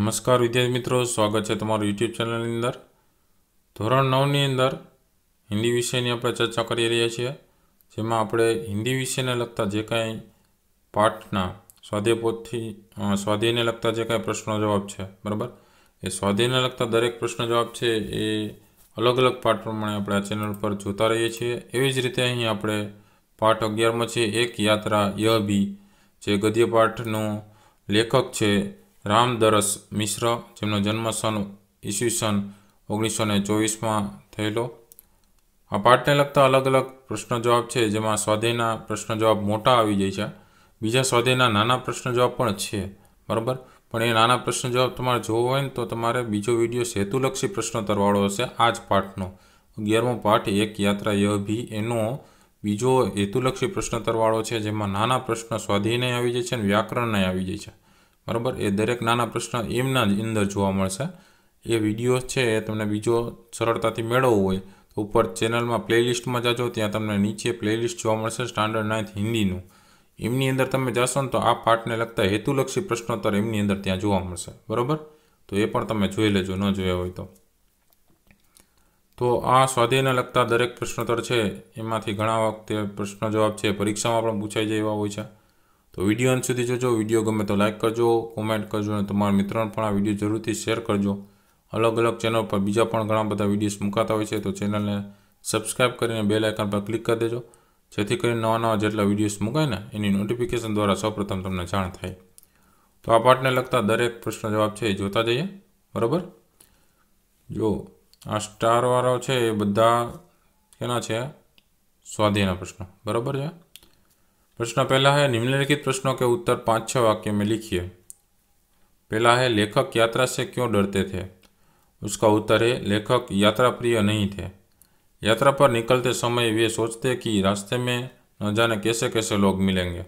નમસ્કાર વિદ્યાર્થી મિત્રો સ્વાગત છે તમારું યુટ્યુબ ચેનલની અંદર ધોરણ નવની અંદર હિન્દી વિષયની આપણે ચર્ચા કરી રહ્યા છીએ જેમાં આપણે હિન્દી વિષયને લગતા જે કાંઈ પાઠના સ્વાધ્યાયપોથી સ્વાધ્યાયને લગતા જે કાંઈ પ્રશ્નો જવાબ છે બરાબર એ સ્વાધ્યાયને લગતા દરેક પ્રશ્ન જવાબ છે એ અલગ અલગ પાઠ પ્રમાણે આપણે આ ચેનલ પર જોતા રહીએ છીએ એવી જ રીતે અહીં આપણે પાઠ અગિયારમાં છે એક યાત્રા ય બી જે ગદ્ય પાઠનો લેખક છે રામદરસ મિશ્ર જેમનો જન્મ સન ઈસવી સન ઓગણીસો ને ચોવીસમાં થયેલો આ પાઠને લગતા અલગ અલગ પ્રશ્ન જવાબ છે જેમાં સ્વાધ્યાયના પ્રશ્ન જવાબ મોટા આવી જાય છે બીજા સ્વાધ્યાયના નાના પ્રશ્ન જવાબ પણ છે બરાબર પણ એ નાના પ્રશ્ન જવાબ તમારે જોવો હોય ને તો તમારે બીજો વિડીયો સેતુલક્ષી તરવાળો હશે આ જ પાઠનો અગિયારમો પાઠ એક યાત્રા યભી એનો બીજો હેતુલક્ષી પ્રશ્ન તરવાળો છે જેમાં નાના પ્રશ્ન નહીં આવી જાય છે અને વ્યાકરણ નહીં આવી જાય છે બરાબર એ દરેક નાના પ્રશ્ન એમના જ અંદર જોવા મળશે એ વિડીયો છે એ તમને બીજો સરળતાથી મેળવવો હોય તો ઉપર ચેનલમાં પ્લેલિસ્ટમાં જાજો ત્યાં તમને નીચે પ્લેલિસ્ટ જોવા મળશે સ્ટાન્ડર્ડ નાઇન્થ હિન્દીનું એમની અંદર તમે જશો ને તો આ પાઠને લગતા હેતુલક્ષી પ્રશ્નોત્તર એમની અંદર ત્યાં જોવા મળશે બરાબર તો એ પણ તમે જોઈ લેજો ન જોયા હોય તો તો આ સ્વાધ્યાયને લગતા દરેક પ્રશ્નોત્તર છે એમાંથી ઘણા વખતે પ્રશ્ન જવાબ છે પરીક્ષામાં પણ પૂછાઈ જાય એવા હોય છે તો વિડીયો અંત સુધી જોજો વિડીયો ગમે તો લાઇક કરજો કોમેન્ટ કરજો અને તમારા મિત્રોને પણ આ વિડીયો જરૂરથી શેર કરજો અલગ અલગ ચેનલ પર બીજા પણ ઘણા બધા વિડીયોઝ મુકાતા હોય છે તો ચેનલને સબસ્ક્રાઇબ કરીને બેલ આઇકન પર ક્લિક કરી દેજો જેથી કરીને નવા નવા જેટલા વિડીયોઝ મુકાય ને એની નોટિફિકેશન દ્વારા સૌપ્રથમ તમને જાણ થાય તો આ પાઠને લગતા દરેક પ્રશ્ન જવાબ છે એ જોતા જઈએ બરાબર જો આ સ્ટારવાળો છે એ બધા કેના છે સ્વાધ્યાયના પ્રશ્નો બરાબર છે प्रश्न पहला है निम्नलिखित प्रश्नों के उत्तर पाँच छः वाक्य में लिखिए पहला है लेखक यात्रा से क्यों डरते थे उसका उत्तर है लेखक यात्रा प्रिय नहीं थे यात्रा पर निकलते समय वे सोचते कि रास्ते में न जाने कैसे कैसे लोग मिलेंगे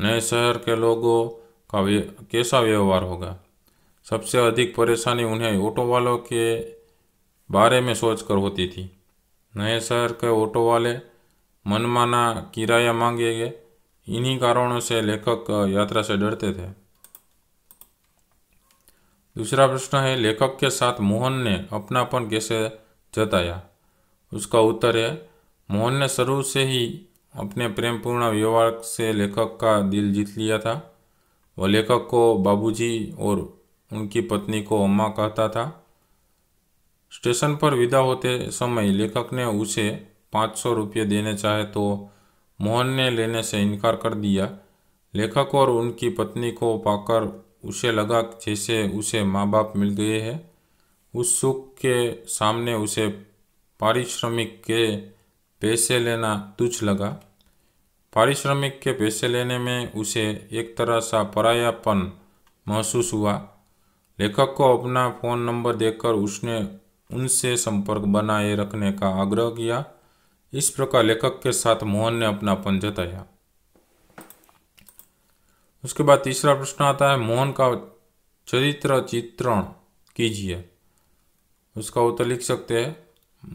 नए शहर के लोगों का वे, कैसा व्यवहार होगा सबसे अधिक परेशानी उन्हें ऑटो वालों के बारे में सोचकर होती थी नए शहर के ऑटो वाले मनमाना किराया मांगेंगे इन्हीं कारणों से लेखक यात्रा से डरते थे दूसरा प्रश्न है लेखक के साथ मोहन ने अपनापन कैसे जताया उसका उत्तर है मोहन ने शुरू से ही अपने प्रेमपूर्ण व्यवहार से लेखक का दिल जीत लिया था वह लेखक को बाबूजी और उनकी पत्नी को अम्मा कहता था स्टेशन पर विदा होते समय लेखक ने उसे पाँच सौ रुपये देने चाहे तो मोहन ने लेने से इनकार कर दिया लेखक और उनकी पत्नी को पाकर उसे लगा जैसे उसे माँ बाप मिल गए हैं उस सुख के सामने उसे पारिश्रमिक के पैसे लेना तुच्छ लगा पारिश्रमिक के पैसे लेने में उसे एक तरह सा परायापन महसूस हुआ लेखक को अपना फ़ोन नंबर देकर उसने उनसे संपर्क बनाए रखने का आग्रह किया इस प्रकार लेखक के साथ मोहन ने अपनापन जताया उसके बाद तीसरा प्रश्न आता है मोहन का चरित्र चित्रण कीजिए उसका उत्तर लिख सकते हैं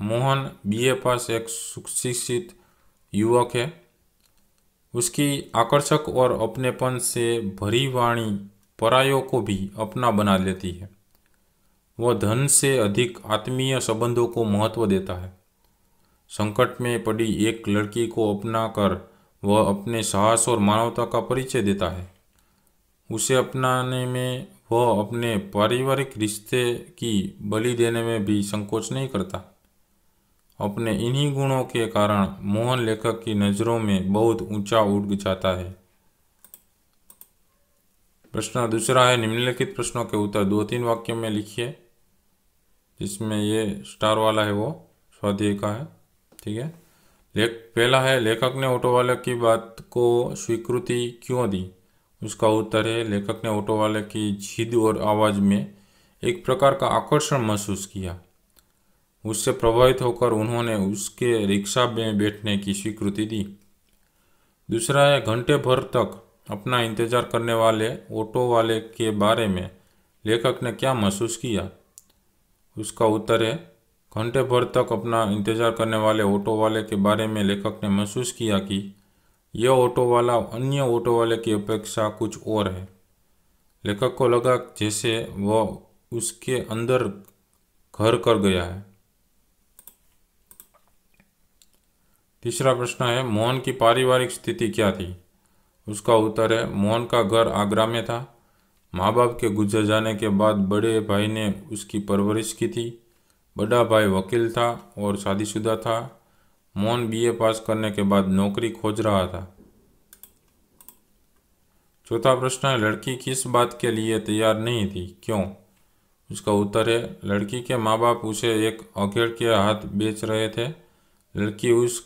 मोहन बीए पास एक सुशिक्षित युवक है उसकी आकर्षक और अपनेपन से भरी वाणी परायों को भी अपना बना लेती है वह धन से अधिक आत्मीय संबंधों को महत्व देता है संकट में पड़ी एक लड़की को अपना कर वह अपने साहस और मानवता का परिचय देता है उसे अपनाने में वह अपने पारिवारिक रिश्ते की बलि देने में भी संकोच नहीं करता अपने इन्हीं गुणों के कारण मोहन लेखक की नज़रों में बहुत ऊंचा उठ जाता है प्रश्न दूसरा है निम्नलिखित प्रश्नों के उत्तर दो तीन वाक्यों में लिखिए जिसमें ये स्टार वाला है वो स्वाध्याय का है ठीक है लेख पहला है लेखक ने ऑटो वाले की बात को स्वीकृति क्यों दी उसका उत्तर है लेखक ने ऑटो वाले की जिद और आवाज़ में एक प्रकार का आकर्षण महसूस किया उससे प्रभावित होकर उन्होंने उसके रिक्शा में बैठने की स्वीकृति दी दूसरा है घंटे भर तक अपना इंतजार करने वाले ऑटो वाले के बारे में लेखक ने क्या महसूस किया उसका उत्तर है घंटे भर तक अपना इंतज़ार करने वाले ऑटो वाले के बारे में लेखक ने महसूस किया कि यह ऑटो वाला अन्य ऑटो वाले की अपेक्षा कुछ और है लेखक को लगा जैसे वह उसके अंदर घर कर गया है तीसरा प्रश्न है मोहन की पारिवारिक स्थिति क्या थी उसका उत्तर है मोहन का घर आगरा में था माँ बाप के गुजर जाने के बाद बड़े भाई ने उसकी परवरिश की थी बड़ा भाई वकील था और शादीशुदा था मोहन बीए पास करने के बाद नौकरी खोज रहा था चौथा प्रश्न है लड़की किस बात के लिए तैयार नहीं थी क्यों उसका उत्तर है लड़की के माँ बाप उसे एक अखेड़ के हाथ बेच रहे थे लड़की उस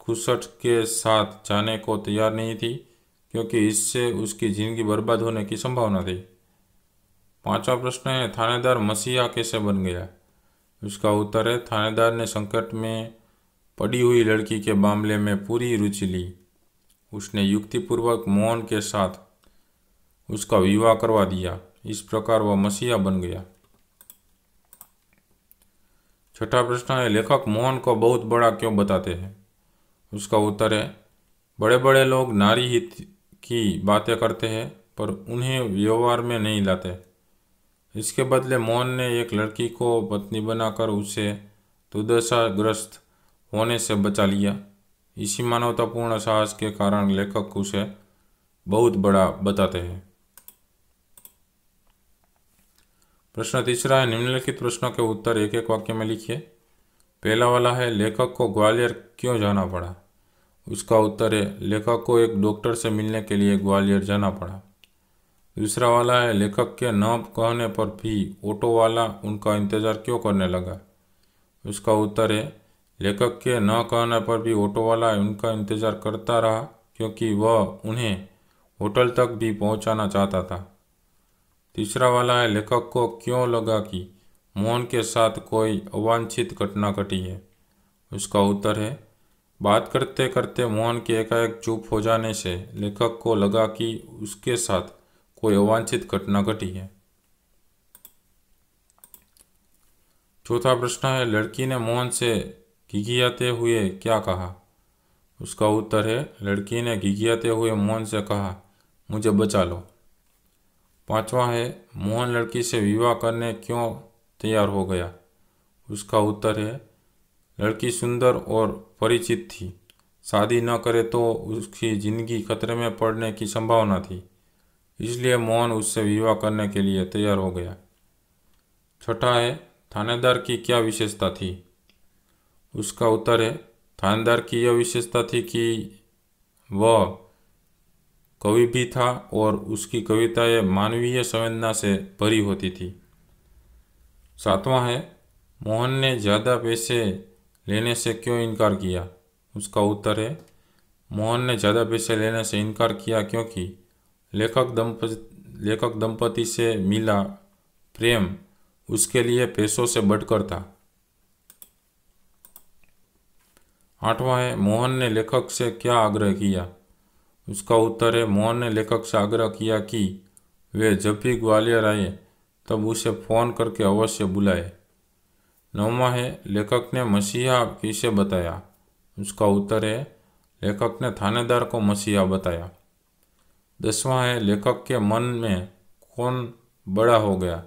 खुसट के साथ जाने को तैयार नहीं थी क्योंकि इससे उसकी ज़िंदगी बर्बाद होने की संभावना थी पांचवा प्रश्न है थानेदार मसीहा कैसे बन गया उसका उत्तर है थानेदार ने संकट में पड़ी हुई लड़की के मामले में पूरी रुचि ली उसने युक्तिपूर्वक मोहन के साथ उसका विवाह करवा दिया इस प्रकार वह मसीहा बन गया छठा प्रश्न है लेखक मोहन को बहुत बड़ा क्यों बताते हैं उसका उत्तर है बड़े बड़े लोग नारी हित की बातें करते हैं पर उन्हें व्यवहार में नहीं लाते इसके बदले मोहन ने एक लड़की को पत्नी बनाकर उसे दुर्दशाग्रस्त होने से बचा लिया इसी मानवतापूर्ण साहस के कारण लेखक उसे बहुत बड़ा बताते हैं प्रश्न तीसरा है निम्नलिखित प्रश्नों के उत्तर एक एक वाक्य में लिखिए पहला वाला है लेखक को ग्वालियर क्यों जाना पड़ा उसका उत्तर है लेखक को एक डॉक्टर से मिलने के लिए ग्वालियर जाना पड़ा दूसरा वाला है लेखक के न कहने पर भी ऑटो वाला उनका इंतज़ार क्यों करने लगा उसका उत्तर है लेखक के न कहने पर भी ऑटो वाला उनका इंतज़ार करता रहा क्योंकि वह उन्हें होटल तक भी पहुंचाना चाहता था तीसरा वाला है लेखक को क्यों लगा कि मोहन के साथ कोई अवांछित घटना घटी है उसका उत्तर है बात करते करते मोहन के एकाएक चुप हो जाने से लेखक को लगा कि उसके साथ कोई अवांछित घटना घटी है चौथा प्रश्न है लड़की ने मोहन से घिघियाते हुए क्या कहा उसका उत्तर है लड़की ने घिघियाते हुए मोहन से कहा मुझे बचा लो पांचवा है मोहन लड़की से विवाह करने क्यों तैयार हो गया उसका उत्तर है लड़की सुंदर और परिचित थी शादी न करे तो उसकी ज़िंदगी खतरे में पड़ने की संभावना थी इसलिए मोहन उससे विवाह करने के लिए तैयार हो गया छठा है थानेदार की क्या विशेषता थी उसका उत्तर है थानेदार की यह विशेषता थी कि वह कवि भी था और उसकी कविताएं मानवीय संवेदना से भरी होती थी सातवां है मोहन ने ज़्यादा पैसे लेने से क्यों इनकार किया उसका उत्तर है मोहन ने ज़्यादा पैसे लेने से इनकार किया क्योंकि लेखक दंप लेखक दंपति से मिला प्रेम उसके लिए पैसों से बढ़कर था आठवां है मोहन ने लेखक से क्या आग्रह किया उसका उत्तर है मोहन ने लेखक से आग्रह किया कि वे जब भी ग्वालियर आए तब उसे फ़ोन करके अवश्य बुलाए नौवा है लेखक ने मसीहा किसे बताया उसका उत्तर है लेखक ने थानेदार को मसीहा बताया दसवां है लेखक के मन में कौन बड़ा हो गया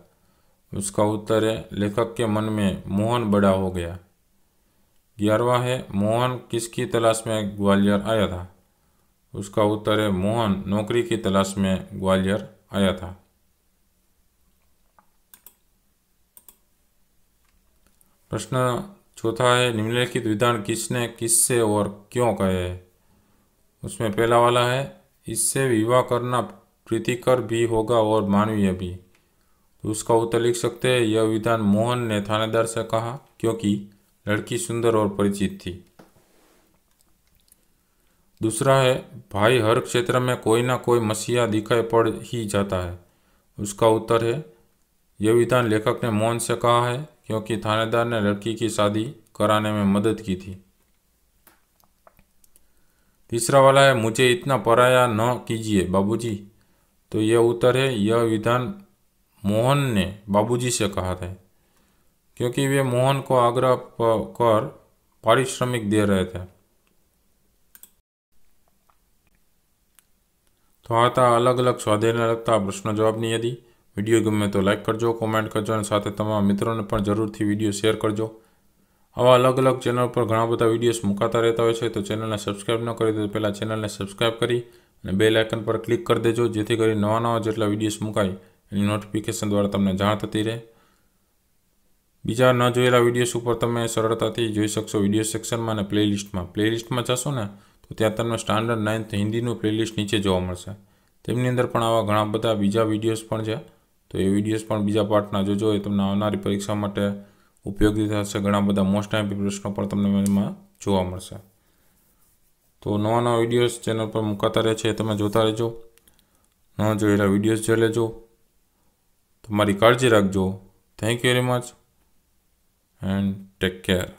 उसका उत्तर है लेखक के मन में मोहन बड़ा हो गया ग्यारहवा है मोहन किसकी तलाश में ग्वालियर आया था उसका उत्तर है मोहन नौकरी की तलाश में ग्वालियर आया था प्रश्न चौथा है निम्नलिखित विधान किसने किससे और क्यों कहे उसमें पहला वाला है इससे विवाह करना प्रीतिकर भी होगा और मानवीय भी तो उसका उत्तर लिख सकते हैं यह विधान मोहन ने थानेदार से कहा क्योंकि लड़की सुंदर और परिचित थी दूसरा है भाई हर क्षेत्र में कोई ना कोई मसीहा दिखाई पड़ ही जाता है उसका उत्तर है यह विधान लेखक ने मोहन से कहा है क्योंकि थानेदार ने लड़की की शादी कराने में मदद की थी तीसरा वाला है मुझे इतना पराया न कीजिए बाबूजी तो यह उत्तर है यह विधान मोहन ने बाबूजी से कहा था क्योंकि वे मोहन को आग्रह कर पारिश्रमिक दे रहे थे तो आता अलग अलग स्वाधीन लगता प्रश्न जवाब नहीं यदि वीडियो गमे तो लाइक करजो कॉमेंट करजो साथ मित्रों ने जरूर थी वीडियो शेयर करजो આવા અલગ અલગ ચેનલ પર ઘણા બધા વિડીયોઝ મુકાતા રહેતા હોય છે તો ચેનલને સબસ્ક્રાઇબ ન કરી તો પહેલાં ચેનલને સબસ્ક્રાઇબ કરી અને બે લાઇકન પર ક્લિક કરી દેજો જેથી કરી નવા નવા જેટલા વિડીયોઝ મુકાય એની નોટિફિકેશન દ્વારા તમને જાણ થતી રહે બીજા ન જોયેલા વિડીયોઝ ઉપર તમે સરળતાથી જોઈ શકશો વિડીયો સેક્શનમાં અને પ્લેલિસ્ટમાં પ્લેલિસ્ટમાં જશો ને તો ત્યાં તમને સ્ટાન્ડર્ડ નાઇન્થ હિન્દીનું પ્લેલિસ્ટ નીચે જોવા મળશે તેમની અંદર પણ આવા ઘણા બધા બીજા વિડીયોઝ પણ છે તો એ વિડીયોઝ પણ બીજા પાર્ટના જોજો એ તમને આવનારી પરીક્ષા માટે ઉપયોગી થશે ઘણા બધા મોસ્ટ આપી પ્રશ્નો પણ તમને એમાં જોવા મળશે તો નવા નવા વિડીયોઝ ચેનલ પર મૂકાતા રહે છે એ તમે જોતા રહેજો ન જોયેલા વિડીયોઝ જોઈ લેજો તમારી કાળજી રાખજો thank you very much and take care